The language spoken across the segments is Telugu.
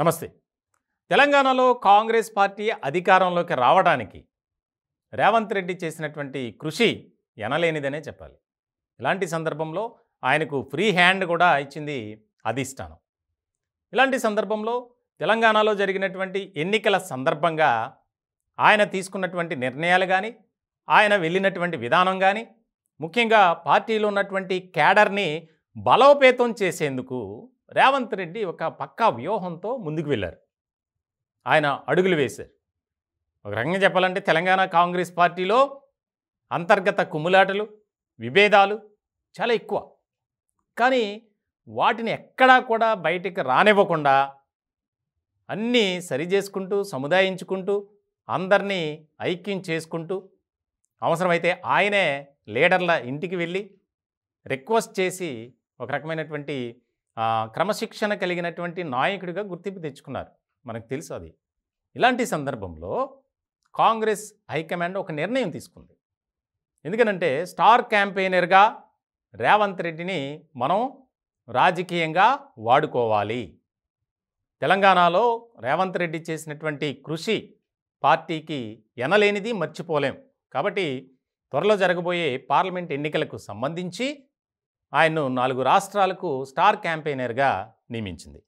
నమస్తే తెలంగాణలో కాంగ్రెస్ పార్టీ అధికారంలోకి రావడానికి రేవంత్ రెడ్డి చేసినటువంటి కృషి ఎనలేనిదనే చెప్పాలి ఇలాంటి సందర్భంలో ఆయనకు ఫ్రీ హ్యాండ్ కూడా ఇచ్చింది అధిష్టానం ఇలాంటి సందర్భంలో తెలంగాణలో జరిగినటువంటి ఎన్నికల సందర్భంగా ఆయన తీసుకున్నటువంటి నిర్ణయాలు కానీ ఆయన వెళ్ళినటువంటి విధానం కానీ ముఖ్యంగా పార్టీలో ఉన్నటువంటి క్యాడర్ని బలోపేతం చేసేందుకు రేవంత్ రెడ్డి ఒక పక్కా వ్యూహంతో ముందుకు వెళ్ళారు ఆయన అడుగులు వేశారు ఒక రకంగా చెప్పాలంటే తెలంగాణ కాంగ్రెస్ పార్టీలో అంతర్గత కుమ్ములాటలు విభేదాలు చాలా ఎక్కువ కానీ వాటిని ఎక్కడా కూడా బయటికి రానివ్వకుండా అన్నీ సరి చేసుకుంటూ సముదాయించుకుంటూ అందరినీ ఐక్యం చేసుకుంటూ అవసరమైతే ఆయనే లీడర్ల ఇంటికి వెళ్ళి రిక్వెస్ట్ చేసి ఒక రకమైనటువంటి క్రమశిక్షణ కలిగినటువంటి నాయకుడిగా గుర్తింపు తెచ్చుకున్నారు మనకు తెలుసు అది ఇలాంటి సందర్భంలో కాంగ్రెస్ హైకమాండ్ ఒక నిర్ణయం తీసుకుంది ఎందుకనంటే స్టార్ క్యాంపెయినర్గా రేవంత్ రెడ్డిని మనం రాజకీయంగా వాడుకోవాలి తెలంగాణలో రేవంత్ రెడ్డి చేసినటువంటి కృషి పార్టీకి ఎనలేనిది మర్చిపోలేం కాబట్టి త్వరలో జరగబోయే పార్లమెంట్ ఎన్నికలకు సంబంధించి ఆయన్ను నాలుగు రాష్ట్రాలకు స్టార్ క్యాంపెయినర్గా నియమించింది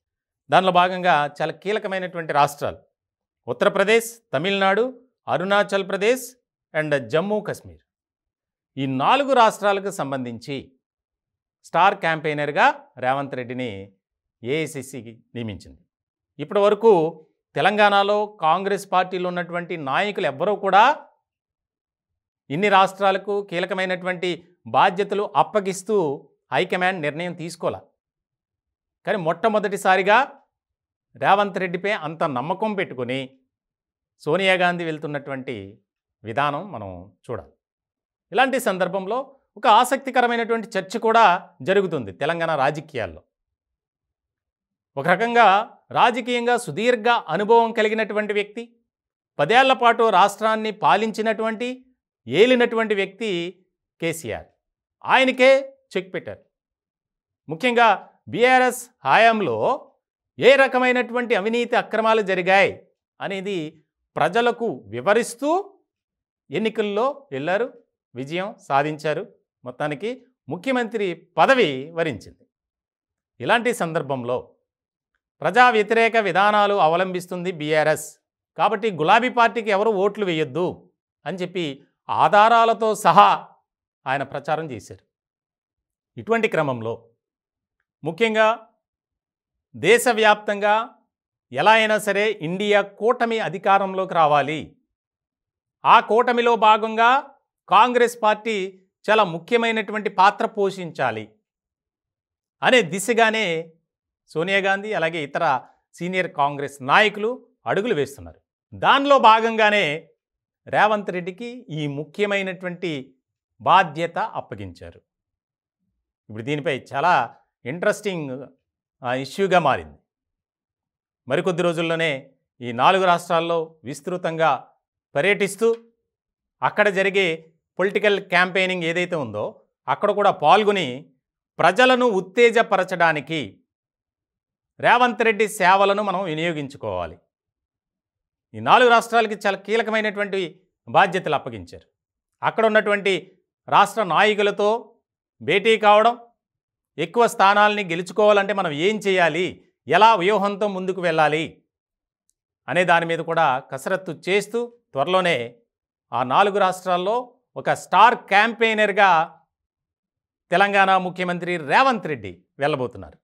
దానిలో భాగంగా చాలా కీలకమైనటువంటి రాష్ట్రాలు ఉత్తరప్రదేశ్ తమిళనాడు అరుణాచల్ ప్రదేశ్ అండ్ జమ్మూ కాశ్మీర్ ఈ నాలుగు రాష్ట్రాలకు సంబంధించి స్టార్ క్యాంపెయినర్గా రేవంత్ రెడ్డిని ఏఐసిసికి నియమించింది ఇప్పటి వరకు తెలంగాణలో కాంగ్రెస్ పార్టీలో ఉన్నటువంటి నాయకులు ఎవ్వరూ కూడా ఇన్ని రాష్ట్రాలకు కీలకమైనటువంటి బాధ్యతలు అప్పగిస్తూ హైకమాండ్ నిర్ణయం తీసుకోలే కానీ మొట్టమొదటిసారిగా రేవంత్ రెడ్డిపై అంత నమ్మకం పెట్టుకుని సోనియా గాంధీ వెళ్తున్నటువంటి విధానం మనం చూడాలి ఇలాంటి సందర్భంలో ఒక ఆసక్తికరమైనటువంటి చర్చ కూడా జరుగుతుంది తెలంగాణ రాజకీయాల్లో ఒక రకంగా రాజకీయంగా సుదీర్ఘ అనుభవం కలిగినటువంటి వ్యక్తి పదేళ్ల పాటు రాష్ట్రాన్ని పాలించినటువంటి ఏలినటువంటి వ్యక్తి కేసీఆర్ ఆయనకే చెక్ పెట్టారు ముఖ్యంగా బీఆర్ఎస్ హయాంలో ఏ రకమైనటువంటి అవినీతి అక్రమాలు జరిగాయి అనేది ప్రజలకు వివరిస్తూ ఎన్నికల్లో వెళ్ళారు విజయం సాధించారు మొత్తానికి ముఖ్యమంత్రి పదవి వరించింది ఇలాంటి సందర్భంలో ప్రజా వ్యతిరేక విధానాలు అవలంబిస్తుంది బీఆర్ఎస్ కాబట్టి గులాబీ పార్టీకి ఎవరు ఓట్లు వేయొద్దు అని చెప్పి ఆధారాలతో సహా ఆయన ప్రచారం చేశారు ఇటువంటి క్రమంలో ముఖ్యంగా దేశవ్యాప్తంగా ఎలా అయినా సరే ఇండియా కూటమి అధికారంలోకి రావాలి ఆ కూటమిలో భాగంగా కాంగ్రెస్ పార్టీ చాలా ముఖ్యమైనటువంటి పాత్ర పోషించాలి అనే దిశగానే సోనియా గాంధీ అలాగే ఇతర సీనియర్ కాంగ్రెస్ నాయకులు అడుగులు వేస్తున్నారు దానిలో భాగంగానే రేవంత్ రెడ్డికి ఈ ముఖ్యమైనటువంటి బాధ్యత అప్పగించారు ఇప్పుడు దీనిపై చాలా ఇంట్రెస్టింగ్ ఇష్యూగా మారింది మరికొద్ది రోజుల్లోనే ఈ నాలుగు రాష్ట్రాల్లో విస్తృతంగా పర్యటిస్తూ అక్కడ జరిగే పొలిటికల్ క్యాంపెయినింగ్ ఏదైతే ఉందో అక్కడ కూడా పాల్గొని ప్రజలను ఉత్తేజపరచడానికి రేవంత్ రెడ్డి సేవలను మనం వినియోగించుకోవాలి ఈ నాలుగు రాష్ట్రాలకి చాలా కీలకమైనటువంటి బాధ్యతలు అప్పగించారు అక్కడ ఉన్నటువంటి రాష్ట్ర నాయకులతో భేటీ కావడం ఎక్కువ స్థానాల్ని గెలుచుకోవాలంటే మనం ఏం చేయాలి ఎలా వ్యూహంతో ముందుకు వెళ్ళాలి అనే దాని మీద కూడా కసరత్తు చేస్తూ త్వరలోనే ఆ నాలుగు రాష్ట్రాల్లో ఒక స్టార్ క్యాంపెయినర్గా తెలంగాణ ముఖ్యమంత్రి రేవంత్ రెడ్డి వెళ్ళబోతున్నారు